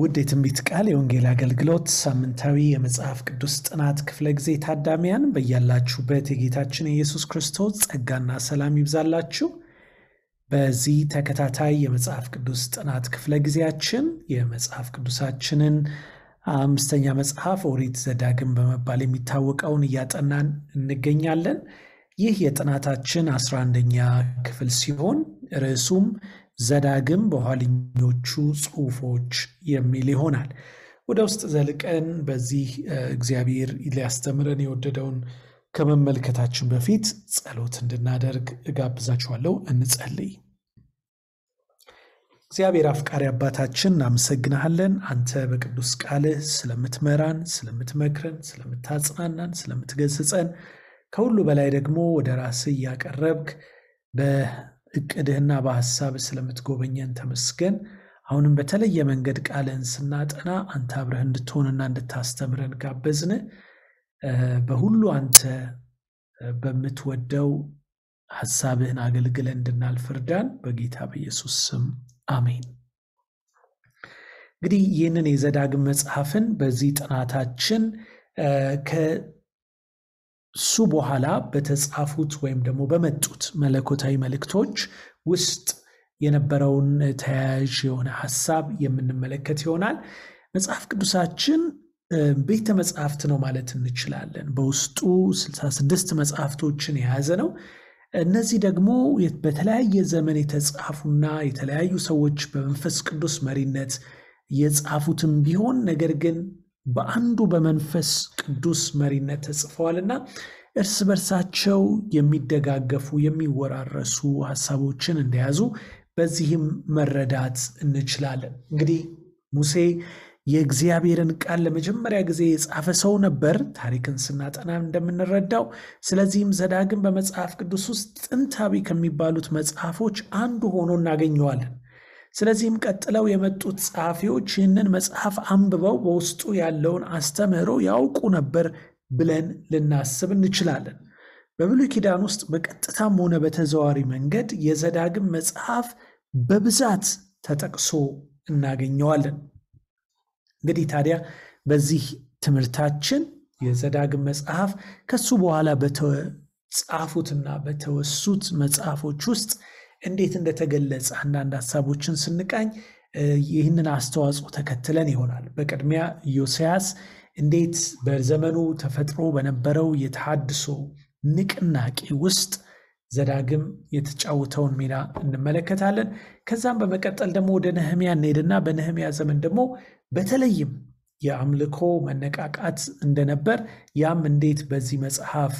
ውድ የትንቢት ቃል የወንጌል አገልግሎት ሳምንታዊ የመጽሐፍ ቅዱስ ጥናት ክፍለ ጊዜ ታዳሚያን በያላችሁበት የጌታችን የኢየሱስ ክርስቶስ ጸጋና ሰላም ይብዛላችሁ። በዚህ ተከታታይ የመጽሐፍ ቅዱስ ጥናት ክፍለ ጊዜያችን የመጽሐፍ ቅዱሳችንን አምስተኛ መጽሐፍ ኦሪት ዘዳግም በመባል የሚታወቀውን እያጠናን እንገኛለን። ይህ የጥናታችን አስራ አንደኛ ክፍል ሲሆን ርዕሱም ዘዳግም በኋለኞቹ ጽሑፎች የሚል ይሆናል። ወደ ውስጥ ዘልቀን በዚህ እግዚአብሔር ሊያስተምረን የወደደውን ከመመልከታችን በፊት ጸሎት እንድናደርግ እጋብዛችኋለሁ። እንጸልይ። እግዚአብሔር አፍቃሪ አባታችን እናመሰግናሃለን። አንተ በቅዱስ ቃልህ ስለምትመራን፣ ስለምትመክረን፣ ስለምታጽናናን፣ ስለምትገስጸን ከሁሉ በላይ ደግሞ ወደ ራስህ እያቀረብክ እቅድህና በሐሳብ ስለምትጎበኘን ተመስገን። አሁንም በተለየ መንገድ ቃልህን ስናጠና አንተ አብረህ እንድትሆንና እንድታስተምረን ጋበዝን። በሁሉ አንተ በምትወደው ሐሳብህን አገልግለን እንድናልፍርዳን በጌታ በኢየሱስ ስም አሜን። እንግዲህ ይህንን የዘዳግም መጽሐፍን በዚህ ጥናታችን እሱ በኋላ በተጻፉት ወይም ደግሞ በመጡት መለኮታዊ መልእክቶች ውስጥ የነበረውን ተያያዥ የሆነ ሀሳብ የምንመለከት ይሆናል። መጽሐፍ ቅዱሳችን ቤተ መጽሐፍት ነው ማለት እንችላለን። በውስጡ 66 መጽሐፍቶችን የያዘ ነው። እነዚህ ደግሞ በተለያየ ዘመን የተጻፉና የተለያዩ ሰዎች በመንፈስ ቅዱስ መሪነት የጻፉትም ቢሆን ነገር ግን በአንዱ በመንፈስ ቅዱስ መሪነት ተጽፈዋልና እርስ በርሳቸው የሚደጋገፉ የሚወራረሱ ሀሳቦችን እንደያዙ በዚህም መረዳት እንችላለን። እንግዲህ ሙሴ የእግዚአብሔርን ቃል ለመጀመሪያ ጊዜ የጻፈ ሰው ነበር፣ ታሪክን ስናጠና እንደምንረዳው። ስለዚህም ዘዳግም በመጽሐፍ ቅዱስ ውስጥ ጥንታዊ ከሚባሉት መጽሐፎች አንዱ ሆኖ እናገኘዋለን። ስለዚህም ቀጥለው የመጡት ጸሐፊዎች ይህንን መጽሐፍ አንብበው በውስጡ ያለውን አስተምህሮ ያውቁ ነበር ብለን ልናስብ እንችላለን። በብሉይ ኪዳን ውስጥ በቀጥታም ሆነ በተዘዋሪ መንገድ የዘዳግም መጽሐፍ በብዛት ተጠቅሶ እናገኘዋለን። እንግዲህ ታዲያ በዚህ ትምህርታችን የዘዳግም መጽሐፍ ከሱ በኋላ በተጻፉትና በተወሱት መጽሐፎች ውስጥ እንዴት እንደተገለጸ አንዳንድ ሀሳቦችን ስንቃኝ ይህንን አስተዋጽኦ ተከትለን ይሆናል። በቅድሚያ ዮስያስ እንዴት በዘመኑ ተፈጥሮ በነበረው የተሃድሶ ንቅናቄ ውስጥ ዘዳግም የተጫወተውን ሚና እንመለከታለን። ከዛም በመቀጠል ደግሞ ወደ ነህሚያ እንሄድና በነህሚያ ዘመን ደግሞ በተለይም የአምልኮ መነቃቃት እንደነበር ያም እንዴት በዚህ መጽሐፍ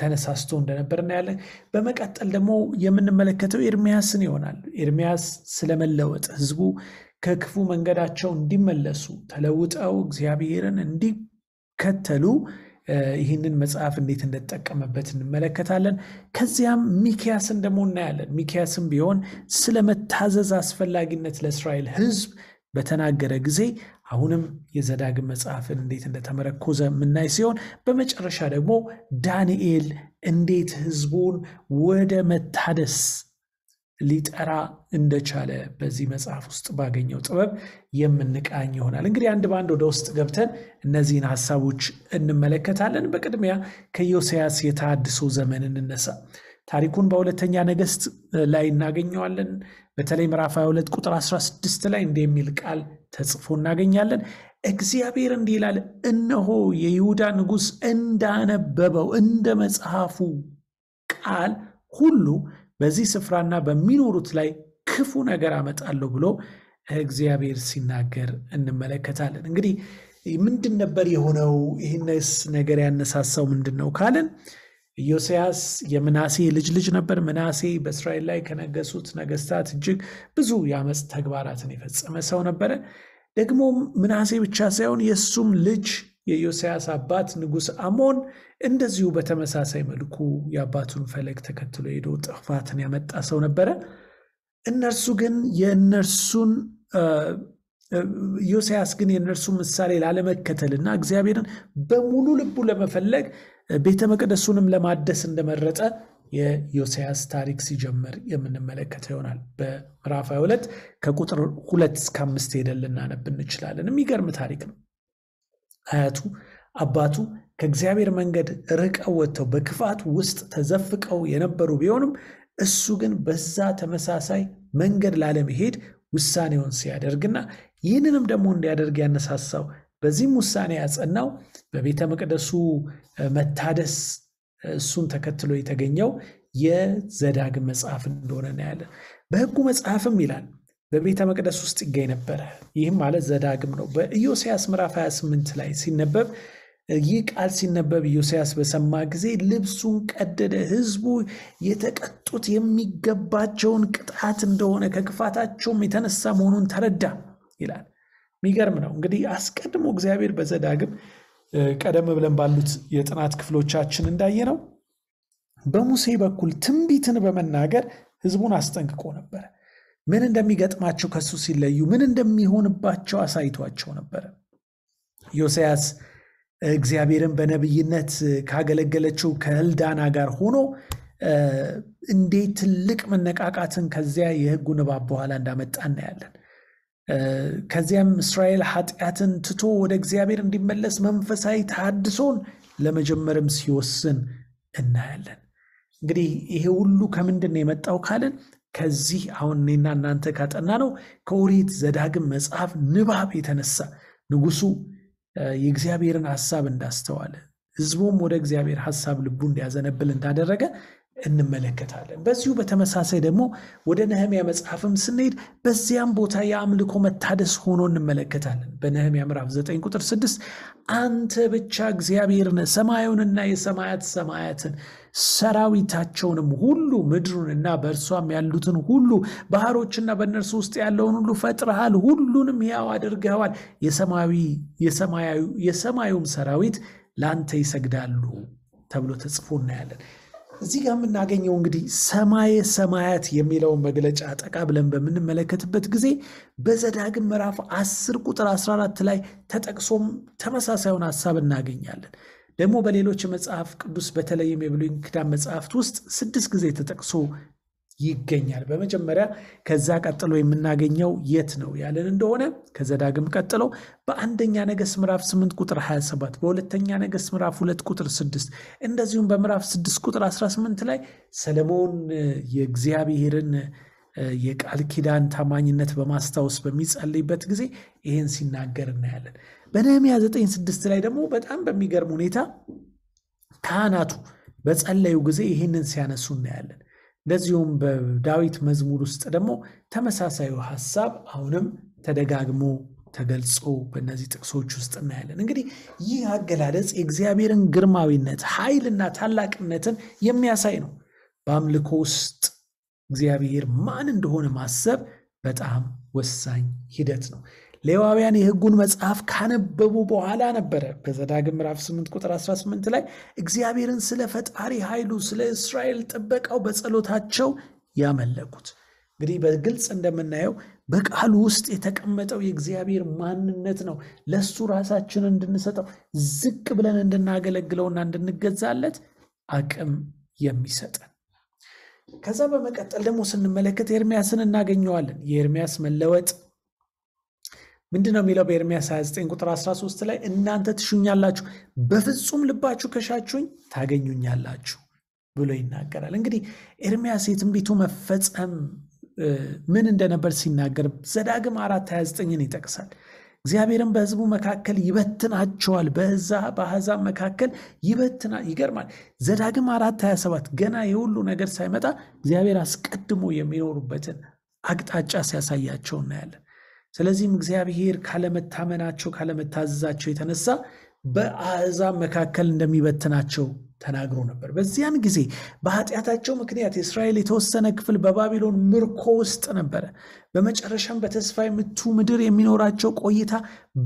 ተነሳስቶ እንደነበር እናያለን። በመቀጠል ደግሞ የምንመለከተው ኤርሚያስን ይሆናል። ኤርሚያስ ስለመለወጥ ህዝቡ ከክፉ መንገዳቸው እንዲመለሱ ተለውጠው እግዚአብሔርን እንዲከተሉ ይህንን መጽሐፍ እንዴት እንደተጠቀመበት እንመለከታለን። ከዚያም ሚኪያስን ደግሞ እናያለን። ሚኪያስም ቢሆን ስለ መታዘዝ አስፈላጊነት ለእስራኤል ህዝብ በተናገረ ጊዜ አሁንም የዘዳግም መጽሐፍን እንዴት እንደተመረኮዘ የምናይ ሲሆን በመጨረሻ ደግሞ ዳንኤል እንዴት ህዝቡን ወደ መታደስ ሊጠራ እንደቻለ በዚህ መጽሐፍ ውስጥ ባገኘው ጥበብ የምንቃኝ ይሆናል። እንግዲህ አንድ በአንድ ወደ ውስጥ ገብተን እነዚህን ሀሳቦች እንመለከታለን። በቅድሚያ ከዮስያስ የተሃድሶ ዘመን እንነሳ። ታሪኩን በሁለተኛ ነገሥት ላይ እናገኘዋለን። በተለይ ምዕራፍ 22 ቁጥር 16 ላይ እንዲህ የሚል ቃል ተጽፎ እናገኛለን። እግዚአብሔር እንዲህ ይላል፣ እነሆ የይሁዳ ንጉሥ እንዳነበበው እንደ መጽሐፉ ቃል ሁሉ በዚህ ስፍራና በሚኖሩት ላይ ክፉ ነገር አመጣለሁ ብሎ እግዚአብሔር ሲናገር እንመለከታለን። እንግዲህ ምንድን ነበር የሆነው? ይህንስ ነገር ያነሳሳው ምንድን ነው ካለን ኢዮስያስ የምናሴ ልጅ ልጅ ነበር። ምናሴ በእስራኤል ላይ ከነገሱት ነገስታት እጅግ ብዙ የአመፅ ተግባራትን የፈጸመ ሰው ነበረ። ደግሞ ምናሴ ብቻ ሳይሆን የእሱም ልጅ የዮስያስ አባት ንጉሥ አሞን እንደዚሁ በተመሳሳይ መልኩ የአባቱን ፈለግ ተከትሎ ሄዶ ጥፋትን ያመጣ ሰው ነበረ። እነርሱ ግን የእነርሱን ዮስያስ ግን የእነርሱን ምሳሌ እና እግዚአብሔርን በሙሉ ልቡ ለመፈለግ ቤተ መቅደሱንም ለማደስ እንደመረጠ የዮሳያስ ታሪክ ሲጀምር የምንመለከተው ይሆናል። በምዕራፍ 22 ከቁጥር ሁለት እስከ አምስት ሄደን ልናነብ እንችላለን። የሚገርም ታሪክ ነው። አያቱ አባቱ ከእግዚአብሔር መንገድ ርቀው ወጥተው በክፋት ውስጥ ተዘፍቀው የነበሩ ቢሆንም እሱ ግን በዛ ተመሳሳይ መንገድ ላለመሄድ ውሳኔውን ሲያደርግና ይህንንም ደግሞ እንዲያደርግ ያነሳሳው በዚህም ውሳኔ ያጸናው በቤተ መቅደሱ መታደስ እሱን ተከትሎ የተገኘው የዘዳግም መጽሐፍ እንደሆነ እናያለን። በህጉ መጽሐፍም ይላል በቤተ መቅደስ ውስጥ ይገኝ ነበረ። ይህም ማለት ዘዳግም ነው። በኢዮስያስ ምዕራፍ 28 ላይ ሲነበብ ይህ ቃል ሲነበብ ኢዮስያስ በሰማ ጊዜ ልብሱን ቀደደ። ህዝቡ የተቀጡት የሚገባቸውን ቅጣት እንደሆነ ከክፋታቸውም የተነሳ መሆኑን ተረዳ ይላል። የሚገርም ነው። እንግዲህ አስቀድሞ እግዚአብሔር በዘዳግም ቀደም ብለን ባሉት የጥናት ክፍሎቻችን እንዳየነው በሙሴ በኩል ትንቢትን በመናገር ህዝቡን አስጠንቅቆ ነበር። ምን እንደሚገጥማቸው ከሱ ሲለዩ ምን እንደሚሆንባቸው አሳይቷቸው ነበር። ዮስያስ እግዚአብሔርን በነቢይነት ካገለገለችው ከህልዳና ጋር ሆኖ እንዴት ትልቅ መነቃቃትን ከዚያ የህጉ ንባብ በኋላ እንዳመጣ እናያለን። ከዚያም እስራኤል ኃጢአትን ትቶ ወደ እግዚአብሔር እንዲመለስ መንፈሳዊ ተሃድሶን ለመጀመርም ሲወስን እናያለን። እንግዲህ ይሄ ሁሉ ከምንድን ነው የመጣው ካለን ከዚህ አሁን እኔና እናንተ ካጠና ነው ከኦሪት ዘዳግም መጽሐፍ ንባብ የተነሳ ንጉሱ የእግዚአብሔርን ሐሳብ እንዳስተዋለ ህዝቡም ወደ እግዚአብሔር ሐሳብ ልቡ እንዲያዘነብል እንዳደረገ እንመለከታለን። በዚሁ በተመሳሳይ ደግሞ ወደ ነህሚያ መጽሐፍም ስንሄድ በዚያም ቦታ የአምልኮ መታደስ ሆኖ እንመለከታለን። በነህሚያ ምዕራፍ 9 ቁጥር 6 አንተ ብቻ እግዚአብሔርን ሰማዩንና የሰማያት ሰማያትን ሰራዊታቸውንም ሁሉ ምድሩንና በእርሷም ያሉትን ሁሉ ባህሮችና በእነርሱ ውስጥ ያለውን ሁሉ ፈጥረሃል፣ ሁሉንም ሕያው አድርገዋል። የሰማዩም ሰራዊት ለአንተ ይሰግዳሉ ተብሎ ተጽፎ እናያለን። እዚህ ጋር የምናገኘው እንግዲህ ሰማየ ሰማያት የሚለውን መግለጫ ጠቃ ብለን በምንመለከትበት ጊዜ በዘዳግም ምዕራፍ 10 ቁጥር 14 ላይ ተጠቅሶም ተመሳሳዩን ሀሳብ እናገኛለን። ደግሞ በሌሎች መጽሐፍ ቅዱስ በተለይም የብሉይ ኪዳን መጽሐፍት ውስጥ ስድስት ጊዜ ተጠቅሶ ይገኛል። በመጀመሪያ ከዛ ቀጥሎ የምናገኘው የት ነው ያለን እንደሆነ ከዘዳግም ቀጥሎ በአንደኛ ነገሥት ምዕራፍ 8 ቁጥር 27፣ በሁለተኛ ነገሥት ምዕራፍ 2 ቁጥር 6 እንደዚሁም በምዕራፍ 6 ቁጥር 18 ላይ ሰለሞን የእግዚአብሔርን የቃል ኪዳን ታማኝነት በማስታወስ በሚጸልይበት ጊዜ ይህን ሲናገር እናያለን። በነህምያ 9፥6 ላይ ደግሞ በጣም በሚገርም ሁኔታ ካህናቱ በጸለዩ ጊዜ ይህንን ሲያነሱ እናያለን። እንደዚሁም በዳዊት መዝሙር ውስጥ ደግሞ ተመሳሳዩ ሀሳብ አሁንም ተደጋግሞ ተገልጾ በእነዚህ ጥቅሶች ውስጥ እናያለን። እንግዲህ ይህ አገላለጽ የእግዚአብሔርን ግርማዊነት ኃይልና ታላቅነትን የሚያሳይ ነው። በአምልኮ ውስጥ እግዚአብሔር ማን እንደሆነ ማሰብ በጣም ወሳኝ ሂደት ነው። ሌዋውያን የሕጉን መጽሐፍ ካነበቡ በኋላ ነበረ በዘዳግም ምዕራፍ 8 ቁጥር 18 ላይ እግዚአብሔርን ስለ ፈጣሪ ኃይሉ ስለ እስራኤል ጥበቃው በጸሎታቸው ያመለኩት። እንግዲህ በግልጽ እንደምናየው በቃሉ ውስጥ የተቀመጠው የእግዚአብሔር ማንነት ነው። ለእሱ ራሳችን እንድንሰጠው ዝቅ ብለን እንድናገለግለውና እንድንገዛለት አቅም የሚሰጠን። ከዛ በመቀጠል ደግሞ ስንመለከት ኤርሚያስን እናገኘዋለን። የኤርሚያስ መለወጥ ምንድን ነው የሚለው በኤርሚያስ 29 ቁጥር 13 ላይ እናንተ ትሹኛላችሁ፣ በፍጹም ልባችሁ ከሻችሁኝ ታገኙኛላችሁ ብሎ ይናገራል። እንግዲህ ኤርሚያስ የትንቢቱ መፈጸም ምን እንደነበር ሲናገር ዘዳግም 429 29ን ይጠቅሳል። እግዚአብሔርም በሕዝቡ መካከል ይበትናቸዋል፣ በዛ በአሕዛብ መካከል ይበትና ይገርማል። ዘዳግም 4 27 ገና የሁሉ ነገር ሳይመጣ እግዚአብሔር አስቀድሞ የሚኖሩበትን አቅጣጫ ሲያሳያቸው እናያለን። ስለዚህም እግዚአብሔር ካለመታመናቸው ካለመታዘዛቸው የተነሳ በአሕዛብ መካከል እንደሚበትናቸው ተናግሮ ነበር። በዚያን ጊዜ በኃጢአታቸው ምክንያት የእስራኤል የተወሰነ ክፍል በባቢሎን ምርኮ ውስጥ ነበረ። በመጨረሻም በተስፋ የምቱ ምድር የሚኖራቸው ቆይታ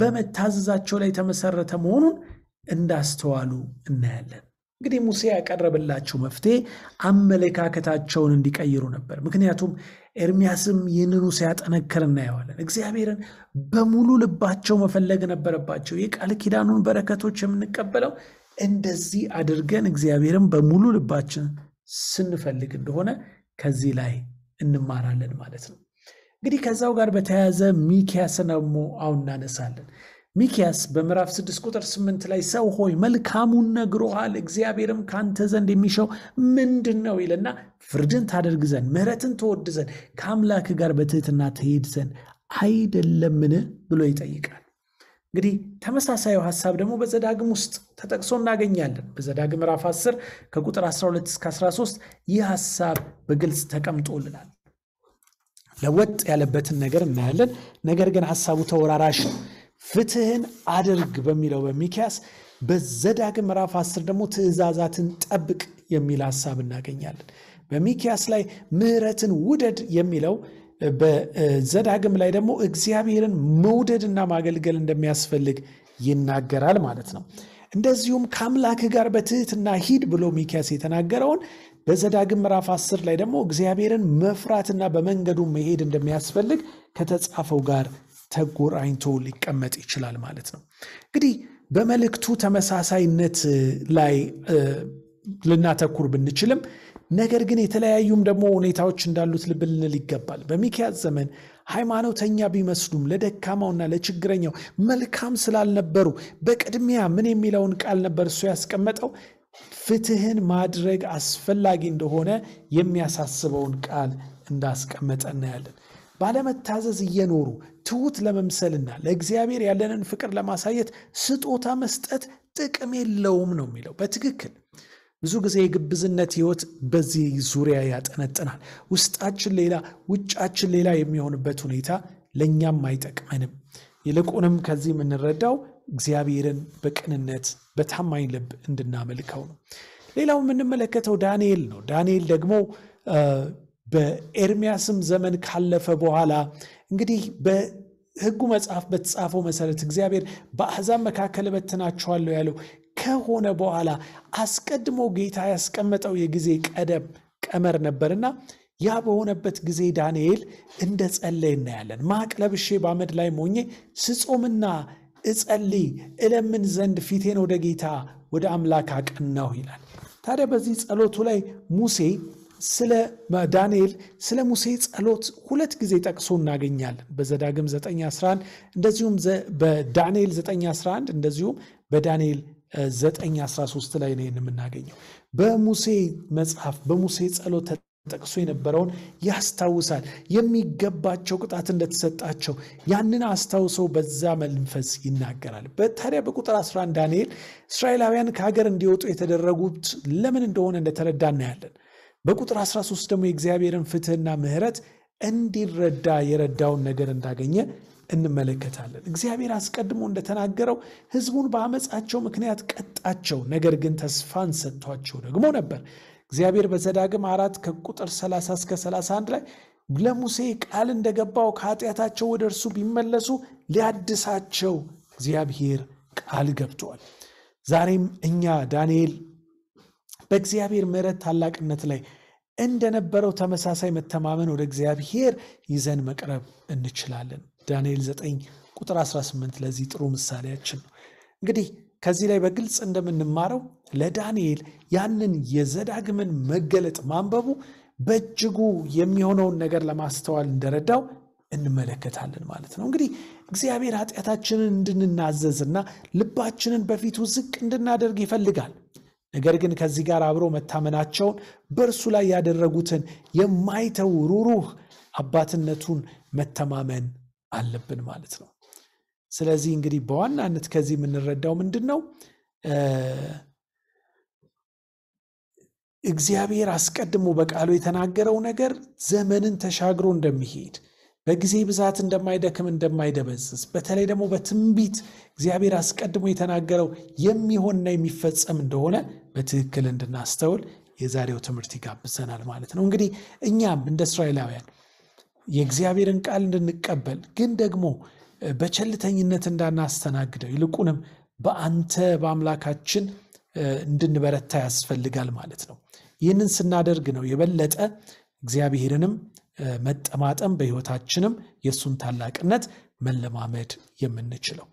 በመታዘዛቸው ላይ የተመሰረተ መሆኑን እንዳስተዋሉ እናያለን። እንግዲህ ሙሴ ያቀረበላቸው መፍትሄ አመለካከታቸውን እንዲቀይሩ ነበር። ምክንያቱም ኤርሚያስም ይህንኑ ሲያጠነክር እናየዋለን። እግዚአብሔርን በሙሉ ልባቸው መፈለግ ነበረባቸው። የቃል ኪዳኑን በረከቶች የምንቀበለው እንደዚህ አድርገን እግዚአብሔርን በሙሉ ልባችን ስንፈልግ እንደሆነ ከዚህ ላይ እንማራለን ማለት ነው። እንግዲህ ከዛው ጋር በተያያዘ ሚኪያስን ደግሞ አሁን እናነሳለን። ሚኪያስ በምዕራፍ 6 ቁጥር 8 ላይ ሰው ሆይ መልካሙን ነግሮሃል፣ እግዚአብሔርም ካንተ ዘንድ የሚሻው ምንድን ነው ይልና ፍርድን ታደርግ ዘንድ ምሕረትን ትወድ ዘንድ ከአምላክ ጋር በትህትና ትሄድ ዘንድ አይደለምን ብሎ ይጠይቃል። እንግዲህ ተመሳሳዩ ሀሳብ ደግሞ በዘዳግም ውስጥ ተጠቅሶ እናገኛለን። በዘዳግም ምዕራፍ 10 ከቁጥር 12 እስከ 13 ይህ ሀሳብ በግልጽ ተቀምጦልናል። ለወጥ ያለበትን ነገር እናያለን። ነገር ግን ሀሳቡ ተወራራሽ ነው። ፍትህን አድርግ በሚለው በሚኪያስ በዘዳግም ምዕራፍ 10 ደግሞ ትእዛዛትን ጠብቅ የሚል ሀሳብ እናገኛለን። በሚኪያስ ላይ ምሕረትን ውደድ የሚለው በዘዳግም ላይ ደግሞ እግዚአብሔርን መውደድና ማገልገል እንደሚያስፈልግ ይናገራል ማለት ነው። እንደዚሁም ከአምላክ ጋር በትህትና ሂድ ብሎ ሚኪያስ የተናገረውን በዘዳግም ምዕራፍ 10 ላይ ደግሞ እግዚአብሔርን መፍራትና በመንገዱ መሄድ እንደሚያስፈልግ ከተጻፈው ጋር ተጎራኝቶ ሊቀመጥ ይችላል ማለት ነው። እንግዲህ በመልእክቱ ተመሳሳይነት ላይ ልናተኩር ብንችልም ነገር ግን የተለያዩም ደግሞ ሁኔታዎች እንዳሉት ልብ ልንል ይገባል። በሚክያስ ዘመን ሃይማኖተኛ ቢመስሉም ለደካማውና ለችግረኛው መልካም ስላልነበሩ በቅድሚያ ምን የሚለውን ቃል ነበር እሱ ያስቀመጠው? ፍትህን ማድረግ አስፈላጊ እንደሆነ የሚያሳስበውን ቃል እንዳስቀመጠ እናያለን። ባለመታዘዝ እየኖሩ ትሑት ለመምሰልና ለእግዚአብሔር ያለንን ፍቅር ለማሳየት ስጦታ መስጠት ጥቅም የለውም ነው የሚለው። በትክክል ብዙ ጊዜ የግብዝነት ህይወት በዚህ ዙሪያ ያጠነጥናል። ውስጣችን ሌላ ውጫችን ሌላ የሚሆንበት ሁኔታ ለእኛም አይጠቅመንም። ይልቁንም ከዚህ የምንረዳው እግዚአብሔርን በቅንነት በታማኝ ልብ እንድናመልከው ነው። ሌላው የምንመለከተው ዳንኤል ነው። ዳንኤል ደግሞ በኤርሚያስም ዘመን ካለፈ በኋላ እንግዲህ በሕጉ መጽሐፍ በተጻፈው መሰረት እግዚአብሔር በአሕዛብ መካከል እበትናችኋለሁ ያለው ከሆነ በኋላ አስቀድሞ ጌታ ያስቀመጠው የጊዜ ቀደም ቀመር ነበርና ያ በሆነበት ጊዜ ዳንኤል እንደ ጸለይ እናያለን። ማቅ ለብሼ በአመድ ላይ ሞኜ ስጾምና እጸልይ እለምን ዘንድ ፊቴን ወደ ጌታ ወደ አምላክ አቀናሁ ይላል። ታዲያ በዚህ ጸሎቱ ላይ ሙሴ ስለ ዳንኤል ስለ ሙሴ ጸሎት ሁለት ጊዜ ጠቅሶ እናገኛለን። በዘዳግም 911 እንደዚሁም በዳንኤል 911 እንደዚሁም በዳንኤል 913 ላይ ነው የምናገኘው። በሙሴ መጽሐፍ በሙሴ ጸሎት ጠቅሶ የነበረውን ያስታውሳል። የሚገባቸው ቅጣት እንደተሰጣቸው ያንን አስታውሰው በዛ መንፈስ ይናገራል። በታዲያ በቁጥር 11 ዳንኤል እስራኤላውያን ከሀገር እንዲወጡ የተደረጉት ለምን እንደሆነ እንደተረዳ እናያለን። በቁጥር 13 ደግሞ የእግዚአብሔርን ፍትህና ምህረት እንዲረዳ የረዳውን ነገር እንዳገኘ እንመለከታለን። እግዚአብሔር አስቀድሞ እንደተናገረው ህዝቡን በአመፃቸው ምክንያት ቀጣቸው፣ ነገር ግን ተስፋን ሰጥቷቸው ደግሞ ነበር። እግዚአብሔር በዘዳግም አራት ከቁጥር 30 እስከ 31 ላይ ለሙሴ ቃል እንደገባው ከኃጢአታቸው ወደ እርሱ ቢመለሱ ሊያድሳቸው እግዚአብሔር ቃል ገብተዋል። ዛሬም እኛ ዳንኤል በእግዚአብሔር ምሕረት ታላቅነት ላይ እንደነበረው ተመሳሳይ መተማመን ወደ እግዚአብሔር ይዘን መቅረብ እንችላለን። ዳንኤል 9 ቁጥር 18 ለዚህ ጥሩ ምሳሌያችን ነው። እንግዲህ ከዚህ ላይ በግልጽ እንደምንማረው ለዳንኤል ያንን የዘዳግምን መገለጥ ማንበቡ በእጅጉ የሚሆነውን ነገር ለማስተዋል እንደረዳው እንመለከታለን ማለት ነው። እንግዲህ እግዚአብሔር ኃጢአታችንን እንድንናዘዝና ልባችንን በፊቱ ዝቅ እንድናደርግ ይፈልጋል። ነገር ግን ከዚህ ጋር አብሮ መታመናቸውን በእርሱ ላይ ያደረጉትን የማይተው ሩሩህ አባትነቱን መተማመን አለብን ማለት ነው። ስለዚህ እንግዲህ በዋናነት ከዚህ የምንረዳው ምንድን ነው? እግዚአብሔር አስቀድሞ በቃሉ የተናገረው ነገር ዘመንን ተሻግሮ እንደሚሄድ በጊዜ ብዛት እንደማይደክም እንደማይደበዝዝ፣ በተለይ ደግሞ በትንቢት እግዚአብሔር አስቀድሞ የተናገረው የሚሆንና የሚፈጸም እንደሆነ በትክክል እንድናስተውል የዛሬው ትምህርት ይጋብዘናል ማለት ነው። እንግዲህ እኛም እንደ እስራኤላውያን የእግዚአብሔርን ቃል እንድንቀበል ግን ደግሞ በቸልተኝነት እንዳናስተናግደው ይልቁንም በአንተ በአምላካችን እንድንበረታ ያስፈልጋል ማለት ነው። ይህንን ስናደርግ ነው የበለጠ እግዚአብሔርንም መጠማጠም በሕይወታችንም የእሱን ታላቅነት መለማመድ የምንችለው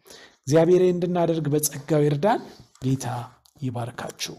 እግዚአብሔር እንድናደርግ በጸጋው ይርዳን። ጌታ ይባርካችሁ።